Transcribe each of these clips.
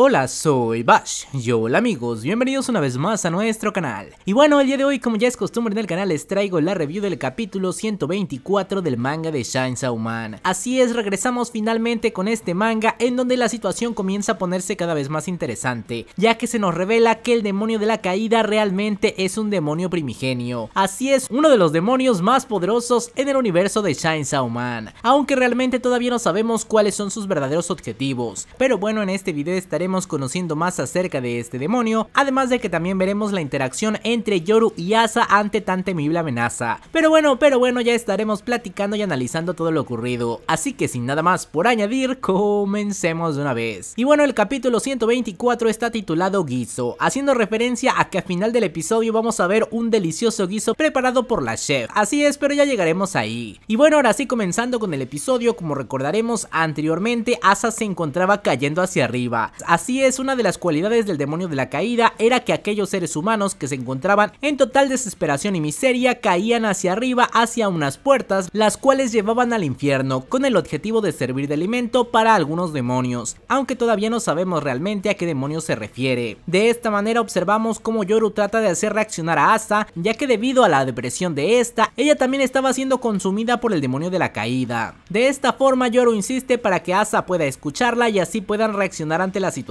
Hola, soy Bash. Yo, hola amigos, bienvenidos una vez más a nuestro canal. Y bueno, el día de hoy, como ya es costumbre en el canal, les traigo la review del capítulo 124 del manga de shine Man. Así es, regresamos finalmente con este manga en donde la situación comienza a ponerse cada vez más interesante, ya que se nos revela que el demonio de la caída realmente es un demonio primigenio. Así es, uno de los demonios más poderosos en el universo de Chainsaw Man, aunque realmente todavía no sabemos cuáles son sus verdaderos objetivos. Pero bueno, en este video estaremos conociendo más acerca de este demonio, además de que también veremos la interacción entre Yoru y Asa ante tan temible amenaza. Pero bueno, pero bueno, ya estaremos platicando y analizando todo lo ocurrido, así que sin nada más por añadir, comencemos de una vez. Y bueno, el capítulo 124 está titulado Guiso, haciendo referencia a que al final del episodio vamos a ver un delicioso guiso preparado por la chef, así es, pero ya llegaremos ahí. Y bueno, ahora sí comenzando con el episodio, como recordaremos anteriormente, Asa se encontraba cayendo hacia arriba, Así es, una de las cualidades del demonio de la caída era que aquellos seres humanos que se encontraban en total desesperación y miseria caían hacia arriba hacia unas puertas, las cuales llevaban al infierno, con el objetivo de servir de alimento para algunos demonios, aunque todavía no sabemos realmente a qué demonios se refiere. De esta manera observamos cómo Yoru trata de hacer reaccionar a Asa, ya que debido a la depresión de esta, ella también estaba siendo consumida por el demonio de la caída. De esta forma Yoru insiste para que Asa pueda escucharla y así puedan reaccionar ante la situación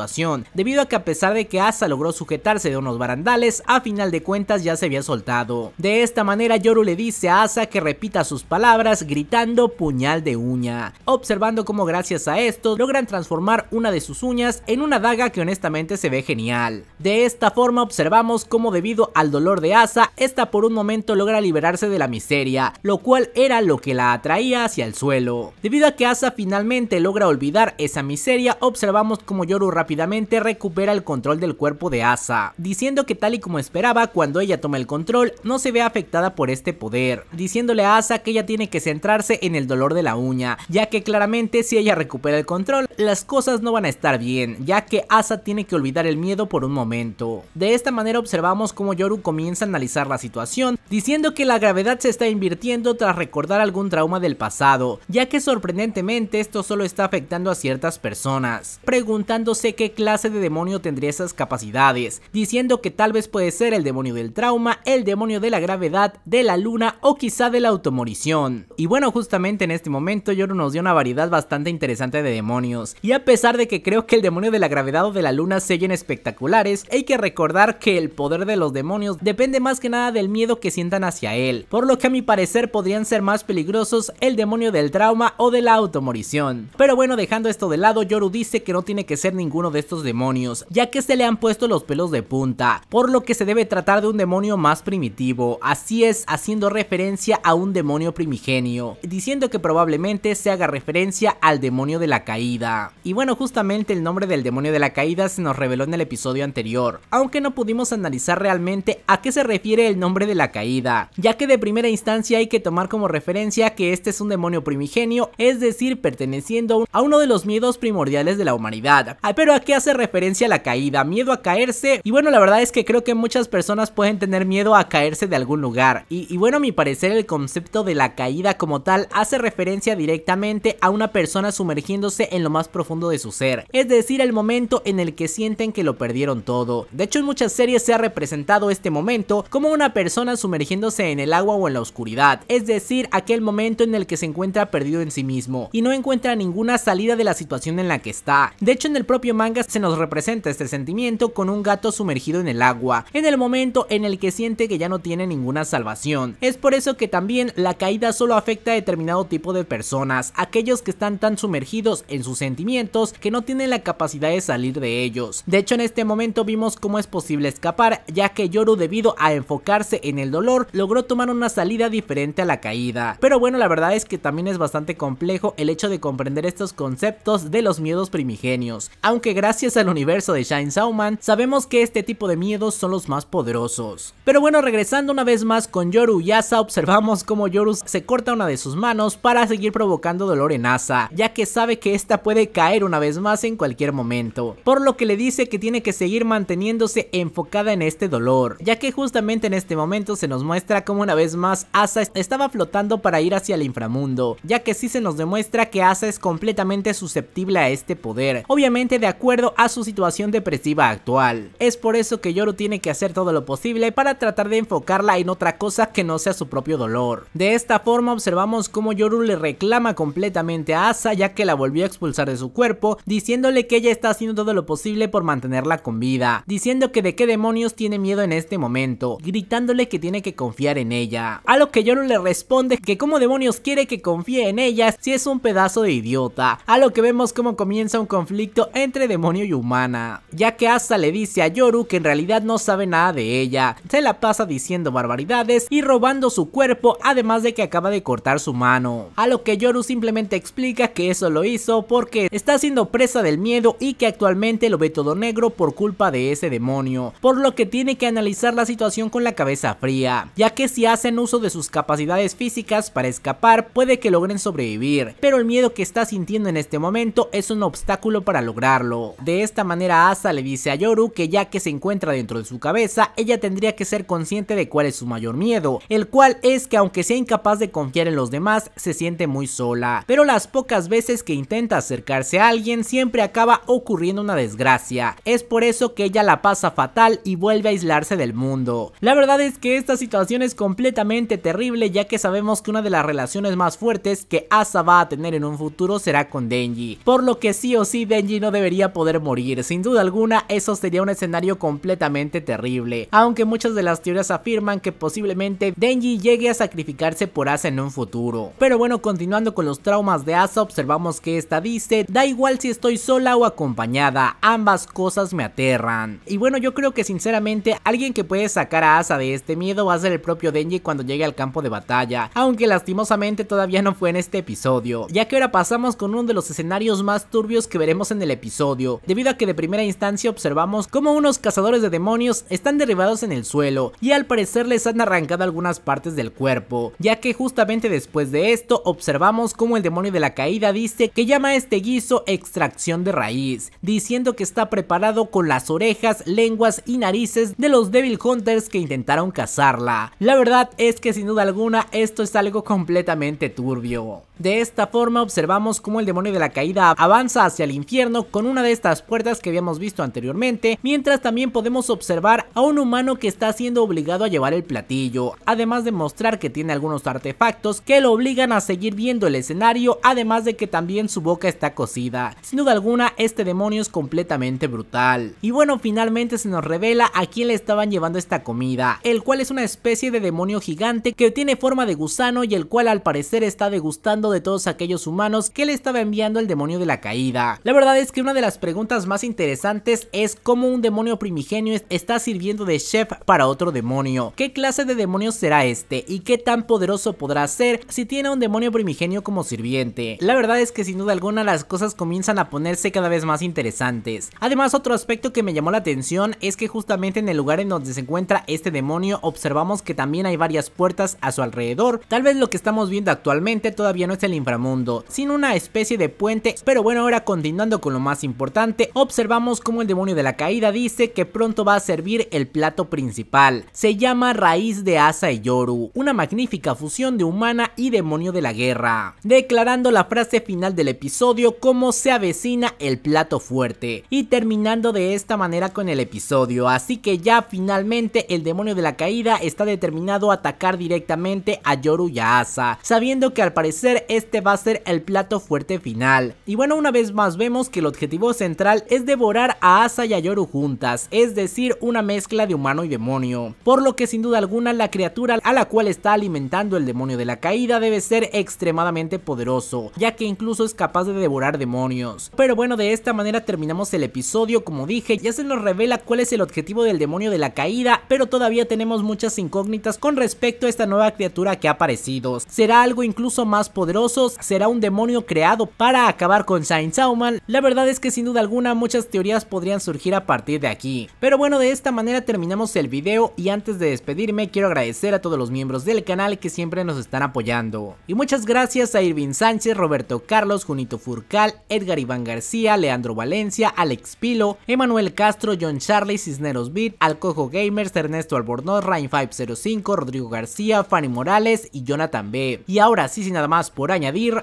debido a que a pesar de que Asa logró sujetarse de unos barandales, a final de cuentas ya se había soltado. De esta manera Yoru le dice a Asa que repita sus palabras gritando puñal de uña, observando cómo gracias a esto logran transformar una de sus uñas en una daga que honestamente se ve genial. De esta forma observamos cómo debido al dolor de Asa, esta por un momento logra liberarse de la miseria, lo cual era lo que la atraía hacia el suelo. Debido a que Asa finalmente logra olvidar esa miseria, observamos cómo Yoru rápidamente recupera el control del cuerpo de Asa, diciendo que tal y como esperaba, cuando ella toma el control, no se ve afectada por este poder, diciéndole a Asa que ella tiene que centrarse en el dolor de la uña, ya que claramente si ella recupera el control, las cosas no van a estar bien, ya que Asa tiene que olvidar el miedo por un momento. De esta manera observamos cómo Yoru comienza a analizar la situación, diciendo que la gravedad se está invirtiendo tras recordar algún trauma del pasado, ya que sorprendentemente esto solo está afectando a ciertas personas, preguntándose qué clase de demonio tendría esas capacidades, diciendo que tal vez puede ser el demonio del trauma, el demonio de la gravedad, de la luna o quizá de la automorición. Y bueno, justamente en este momento Yoru nos dio una variedad bastante interesante de demonios, y a pesar de que creo que el demonio de la gravedad o de la luna se sellen espectaculares, hay que recordar que el poder de los demonios depende más que nada del miedo que sientan hacia él, por lo que a mi parecer podrían ser más peligrosos el demonio del trauma o de la automorición. Pero bueno, dejando esto de lado, Yoru dice que no tiene que ser ningún uno de estos demonios, ya que se le han puesto los pelos de punta, por lo que se debe tratar de un demonio más primitivo, así es, haciendo referencia a un demonio primigenio, diciendo que probablemente se haga referencia al demonio de la caída. Y bueno, justamente el nombre del demonio de la caída se nos reveló en el episodio anterior, aunque no pudimos analizar realmente a qué se refiere el nombre de la caída, ya que de primera instancia hay que tomar como referencia que este es un demonio primigenio, es decir, perteneciendo a uno de los miedos primordiales de la humanidad. Ah, pero qué hace referencia la caída, miedo a caerse y bueno la verdad es que creo que muchas personas pueden tener miedo a caerse de algún lugar y, y bueno a mi parecer el concepto de la caída como tal hace referencia directamente a una persona sumergiéndose en lo más profundo de su ser, es decir el momento en el que sienten que lo perdieron todo, de hecho en muchas series se ha representado este momento como una persona sumergiéndose en el agua o en la oscuridad, es decir aquel momento en el que se encuentra perdido en sí mismo y no encuentra ninguna salida de la situación en la que está, de hecho en el propio manga se nos representa este sentimiento con un gato sumergido en el agua, en el momento en el que siente que ya no tiene ninguna salvación. Es por eso que también la caída solo afecta a determinado tipo de personas, aquellos que están tan sumergidos en sus sentimientos que no tienen la capacidad de salir de ellos. De hecho en este momento vimos cómo es posible escapar ya que Yoru debido a enfocarse en el dolor logró tomar una salida diferente a la caída. Pero bueno la verdad es que también es bastante complejo el hecho de comprender estos conceptos de los miedos primigenios. Aunque gracias al universo de Shine Sauman sabemos que este tipo de miedos son los más poderosos. Pero bueno, regresando una vez más con Yoru y Asa, observamos como Yoru se corta una de sus manos para seguir provocando dolor en Asa, ya que sabe que esta puede caer una vez más en cualquier momento, por lo que le dice que tiene que seguir manteniéndose enfocada en este dolor, ya que justamente en este momento se nos muestra como una vez más Asa estaba flotando para ir hacia el inframundo, ya que sí se nos demuestra que Asa es completamente susceptible a este poder, obviamente de acuerdo acuerdo a su situación depresiva actual. Es por eso que Yoru tiene que hacer todo lo posible para tratar de enfocarla en otra cosa que no sea su propio dolor. De esta forma observamos cómo Yoru le reclama completamente a Asa ya que la volvió a expulsar de su cuerpo, diciéndole que ella está haciendo todo lo posible por mantenerla con vida, diciendo que de qué demonios tiene miedo en este momento, gritándole que tiene que confiar en ella. A lo que Yoru le responde que como demonios quiere que confíe en ella si es un pedazo de idiota. A lo que vemos cómo comienza un conflicto entre demonio y humana, ya que Asa le dice a Yoru que en realidad no sabe nada de ella, se la pasa diciendo barbaridades y robando su cuerpo además de que acaba de cortar su mano, a lo que Yoru simplemente explica que eso lo hizo porque está siendo presa del miedo y que actualmente lo ve todo negro por culpa de ese demonio, por lo que tiene que analizar la situación con la cabeza fría, ya que si hacen uso de sus capacidades físicas para escapar puede que logren sobrevivir, pero el miedo que está sintiendo en este momento es un obstáculo para lograrlo de esta manera Asa le dice a Yoru que ya que se encuentra dentro de su cabeza, ella tendría que ser consciente de cuál es su mayor miedo, el cual es que aunque sea incapaz de confiar en los demás, se siente muy sola. Pero las pocas veces que intenta acercarse a alguien, siempre acaba ocurriendo una desgracia. Es por eso que ella la pasa fatal y vuelve a aislarse del mundo. La verdad es que esta situación es completamente terrible ya que sabemos que una de las relaciones más fuertes que Asa va a tener en un futuro será con Denji, por lo que sí o sí Denji no debería poder morir, sin duda alguna eso sería un escenario completamente terrible, aunque muchas de las teorías afirman que posiblemente Denji llegue a sacrificarse por Asa en un futuro. Pero bueno, continuando con los traumas de Asa, observamos que esta dice, da igual si estoy sola o acompañada, ambas cosas me aterran. Y bueno, yo creo que sinceramente alguien que puede sacar a Asa de este miedo va a ser el propio Denji cuando llegue al campo de batalla, aunque lastimosamente todavía no fue en este episodio, ya que ahora pasamos con uno de los escenarios más turbios que veremos en el episodio debido a que de primera instancia observamos cómo unos cazadores de demonios están derribados en el suelo y al parecer les han arrancado algunas partes del cuerpo, ya que justamente después de esto observamos cómo el demonio de la caída dice que llama a este guiso extracción de raíz, diciendo que está preparado con las orejas, lenguas y narices de los Devil Hunters que intentaron cazarla. La verdad es que sin duda alguna esto es algo completamente turbio. De esta forma observamos cómo el demonio de la caída avanza hacia el infierno con una de estas puertas que habíamos visto anteriormente, mientras también podemos observar a un humano que está siendo obligado a llevar el platillo, además de mostrar que tiene algunos artefactos que lo obligan a seguir viendo el escenario, además de que también su boca está cocida. Sin duda alguna, este demonio es completamente brutal. Y bueno, finalmente se nos revela a quién le estaban llevando esta comida, el cual es una especie de demonio gigante que tiene forma de gusano y el cual al parecer está degustando de todos aquellos humanos que le estaba enviando el demonio de la caída. La verdad es que una de las preguntas más interesantes es cómo un demonio primigenio está sirviendo de chef para otro demonio. ¿Qué clase de demonio será este y qué tan poderoso podrá ser si tiene un demonio primigenio como sirviente? La verdad es que sin duda alguna las cosas comienzan a ponerse cada vez más interesantes. Además otro aspecto que me llamó la atención es que justamente en el lugar en donde se encuentra este demonio observamos que también hay varias puertas a su alrededor. Tal vez lo que estamos viendo actualmente todavía no el inframundo, sin una especie de puente, pero bueno ahora continuando con lo más importante, observamos cómo el demonio de la caída dice que pronto va a servir el plato principal, se llama Raíz de Asa y Yoru, una magnífica fusión de humana y demonio de la guerra, declarando la frase final del episodio como se avecina el plato fuerte, y terminando de esta manera con el episodio, así que ya finalmente el demonio de la caída está determinado a atacar directamente a Yoru y a Asa, sabiendo que al parecer este va a ser el plato fuerte final. Y bueno, una vez más vemos que el objetivo central es devorar a Asa y a Yoru juntas, es decir, una mezcla de humano y demonio. Por lo que sin duda alguna la criatura a la cual está alimentando el demonio de la caída debe ser extremadamente poderoso, ya que incluso es capaz de devorar demonios. Pero bueno, de esta manera terminamos el episodio, como dije, ya se nos revela cuál es el objetivo del demonio de la caída, pero todavía tenemos muchas incógnitas con respecto a esta nueva criatura que ha aparecido. Será algo incluso más poderoso será un demonio creado para acabar con Saint Sauman. La verdad es que sin duda alguna muchas teorías podrían surgir a partir de aquí. Pero bueno, de esta manera terminamos el video y antes de despedirme quiero agradecer a todos los miembros del canal que siempre nos están apoyando. Y muchas gracias a Irving Sánchez, Roberto Carlos, Junito Furcal, Edgar Iván García, Leandro Valencia, Alex Pilo, Emanuel Castro, John Charlie, Cisneros Beat, Alcojo Gamers, Ernesto Albornoz, Rain505, Rodrigo García, Fanny Morales y Jonathan B. Y ahora sí, sin nada más por por añadir.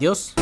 Dios.